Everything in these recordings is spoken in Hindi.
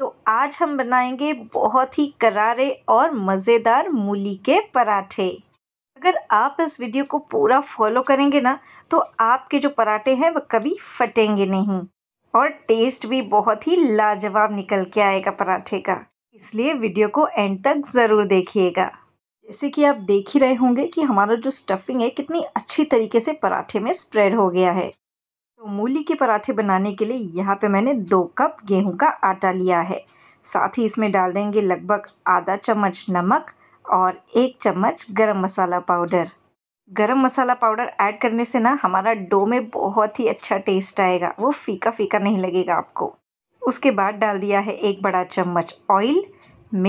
तो आज हम बनाएंगे बहुत ही करारे और मज़ेदार मूली के पराठे अगर आप इस वीडियो को पूरा फॉलो करेंगे ना तो आपके जो पराठे हैं वह कभी फटेंगे नहीं और टेस्ट भी बहुत ही लाजवाब निकल के आएगा पराठे का इसलिए वीडियो को एंड तक ज़रूर देखिएगा जैसे कि आप देख ही रहे होंगे कि हमारा जो स्टफिंग है कितनी अच्छी तरीके से पराठे में स्प्रेड हो गया है तो मूली के पराठे बनाने के लिए यहाँ पे मैंने दो कप गेहूं का आटा लिया है साथ ही इसमें डाल देंगे लगभग आधा चम्मच नमक और एक चम्मच गरम मसाला पाउडर गरम मसाला पाउडर ऐड करने से ना हमारा डो में बहुत ही अच्छा टेस्ट आएगा वो फीका फीका नहीं लगेगा आपको उसके बाद डाल दिया है एक बड़ा चम्मच ऑयल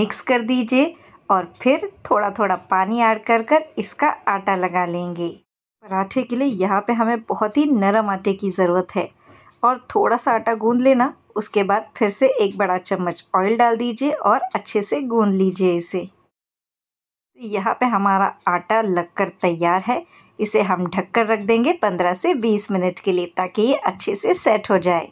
मिक्स कर दीजिए और फिर थोड़ा थोड़ा पानी ऐड कर कर इसका आटा लगा लेंगे पराठे के लिए यहाँ पे हमें बहुत ही नरम आटे की ज़रूरत है और थोड़ा सा आटा गूंद लेना उसके बाद फिर से एक बड़ा चम्मच ऑयल डाल दीजिए और अच्छे से गूंद लीजिए इसे तो यहाँ पे हमारा आटा लगकर तैयार है इसे हम ढककर रख देंगे 15 से 20 मिनट के लिए ताकि ये अच्छे से सेट हो जाए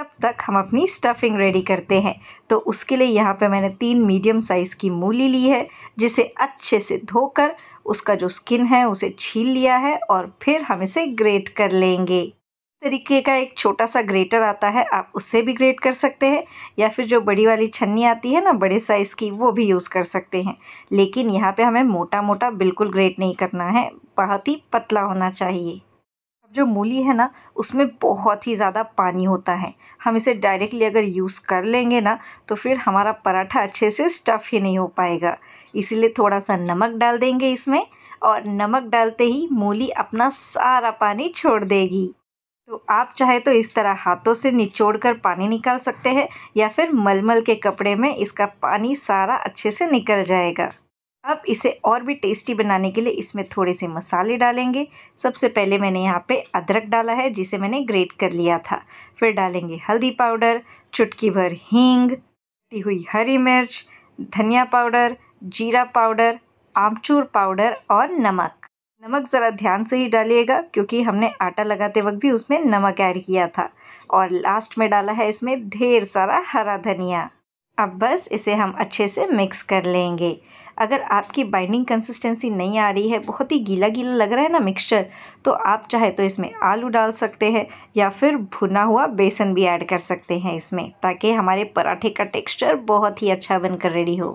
तब तक हम अपनी स्टफिंग रेडी करते हैं तो उसके लिए यहाँ पे मैंने तीन मीडियम साइज़ की मूली ली है जिसे अच्छे से धोकर उसका जो स्किन है उसे छील लिया है और फिर हम इसे ग्रेट कर लेंगे तरीके का एक छोटा सा ग्रेटर आता है आप उससे भी ग्रेट कर सकते हैं या फिर जो बड़ी वाली छन्नी आती है ना बड़े साइज़ की वो भी यूज़ कर सकते हैं लेकिन यहाँ पे हमें मोटा मोटा बिल्कुल ग्रेट नहीं करना है बहुत ही पतला होना चाहिए जो मूली है ना उसमें बहुत ही ज़्यादा पानी होता है हम इसे डायरेक्टली अगर यूज़ कर लेंगे ना तो फिर हमारा पराठा अच्छे से स्टफ़ ही नहीं हो पाएगा इसीलिए थोड़ा सा नमक डाल देंगे इसमें और नमक डालते ही मूली अपना सारा पानी छोड़ देगी तो आप चाहे तो इस तरह हाथों से निचोड़ कर पानी निकाल सकते हैं या फिर मलमल के कपड़े में इसका पानी सारा अच्छे से निकल जाएगा अब इसे और भी टेस्टी बनाने के लिए इसमें थोड़े से मसाले डालेंगे सबसे पहले मैंने यहाँ पे अदरक डाला है जिसे मैंने ग्रेट कर लिया था फिर डालेंगे हल्दी पाउडर चुटकी भर हींग कटी हुई हरी मिर्च धनिया पाउडर जीरा पाउडर आमचूर पाउडर और नमक नमक ज़रा ध्यान से ही डालिएगा क्योंकि हमने आटा लगाते वक्त भी उसमें नमक ऐड किया था और लास्ट में डाला है इसमें ढेर सारा हरा धनिया अब बस इसे हम अच्छे से मिक्स कर लेंगे अगर आपकी बाइंडिंग कंसिस्टेंसी नहीं आ रही है बहुत ही गीला गीला लग रहा है ना मिक्सचर तो आप चाहे तो इसमें आलू डाल सकते हैं या फिर भुना हुआ बेसन भी ऐड कर सकते हैं इसमें ताकि हमारे पराठे का टेक्सचर बहुत ही अच्छा बनकर रेडी हो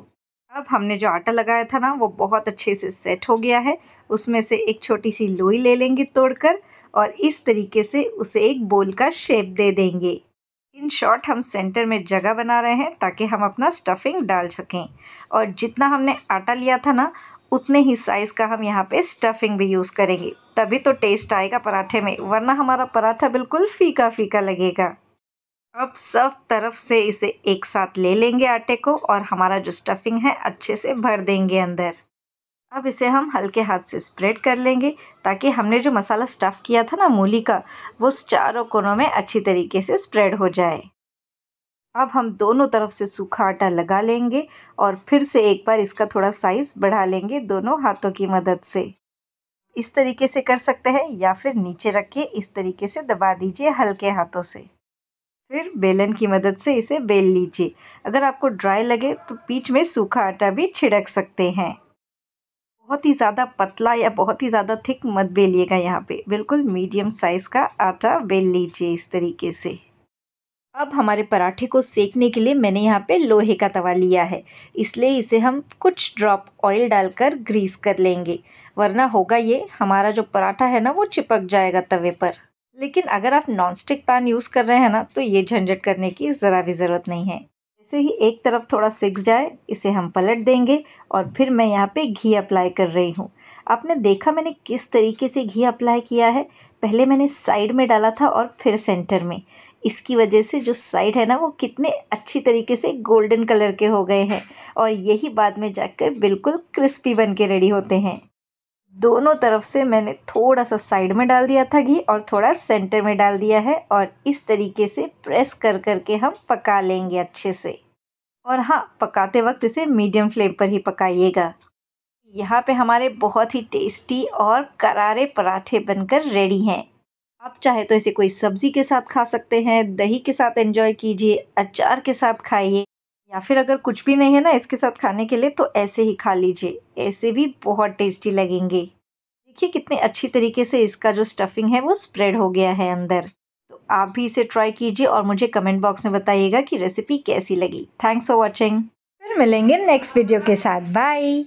अब हमने जो आटा लगाया था ना वो बहुत अच्छे से सेट हो गया है उसमें से एक छोटी सी लोई ले लेंगे तोड़कर और इस तरीके से उसे एक बोल का शेप दे देंगे इन शॉर्ट हम सेंटर में जगह बना रहे हैं ताकि हम अपना स्टफिंग डाल सकें और जितना हमने आटा लिया था ना उतने ही साइज़ का हम यहाँ पे स्टफिंग भी यूज़ करेंगे तभी तो टेस्ट आएगा पराठे में वरना हमारा पराठा बिल्कुल फीका फीका लगेगा अब सब तरफ से इसे एक साथ ले लेंगे आटे को और हमारा जो स्टफिंग है अच्छे से भर देंगे अंदर अब इसे हम हल्के हाथ से स्प्रेड कर लेंगे ताकि हमने जो मसाला स्टफ़ किया था ना मूली का वो चारों कोनों में अच्छी तरीके से स्प्रेड हो जाए अब हम दोनों तरफ से सूखा आटा लगा लेंगे और फिर से एक बार इसका थोड़ा साइज़ बढ़ा लेंगे दोनों हाथों की मदद से इस तरीके से कर सकते हैं या फिर नीचे रख के इस तरीके से दबा दीजिए हल्के हाथों से फिर बेलन की मदद से इसे बेल लीजिए अगर आपको ड्राई लगे तो बीच में सूखा आटा भी छिड़क सकते हैं बहुत ही ज़्यादा पतला या बहुत ही ज़्यादा थिक मत बेलिएगा यहाँ पे बिल्कुल मीडियम साइज़ का आटा बेल लीजिए इस तरीके से अब हमारे पराठे को सेकने के लिए मैंने यहाँ पे लोहे का तवा लिया है इसलिए इसे हम कुछ ड्रॉप ऑयल डालकर ग्रीस कर लेंगे वरना होगा ये हमारा जो पराठा है ना वो चिपक जाएगा तवे पर लेकिन अगर आप नॉनस्टिक पैन यूज़ कर रहे हैं ना तो ये झंझट करने की ज़रा भी ज़रूरत नहीं है से ही एक तरफ थोड़ा सिक जाए इसे हम पलट देंगे और फिर मैं यहाँ पे घी अप्लाई कर रही हूँ आपने देखा मैंने किस तरीके से घी अप्लाई किया है पहले मैंने साइड में डाला था और फिर सेंटर में इसकी वजह से जो साइड है ना वो कितने अच्छी तरीके से गोल्डन कलर के हो गए हैं और यही बाद में जाकर बिल्कुल क्रिस्पी बन के रेडी होते हैं दोनों तरफ से मैंने थोड़ा सा साइड में डाल दिया था घी और थोड़ा सेंटर में डाल दिया है और इस तरीके से प्रेस कर कर के हम पका लेंगे अच्छे से और हाँ पकाते वक्त इसे मीडियम फ्लेम पर ही पकाइएगा यहाँ पे हमारे बहुत ही टेस्टी और करारे पराठे बनकर रेडी हैं आप चाहे तो इसे कोई सब्ज़ी के साथ खा सकते हैं दही के साथ एंजॉय कीजिए अचार के साथ खाइए या फिर अगर कुछ भी नहीं है ना इसके साथ खाने के लिए तो ऐसे ही खा लीजिए ऐसे भी बहुत टेस्टी लगेंगे देखिए कितने अच्छी तरीके से इसका जो स्टफिंग है वो स्प्रेड हो गया है अंदर तो आप भी इसे ट्राई कीजिए और मुझे कमेंट बॉक्स में बताइएगा कि रेसिपी कैसी लगी थैंक्स फॉर वॉचिंग फिर मिलेंगे नेक्स्ट वीडियो के साथ बाय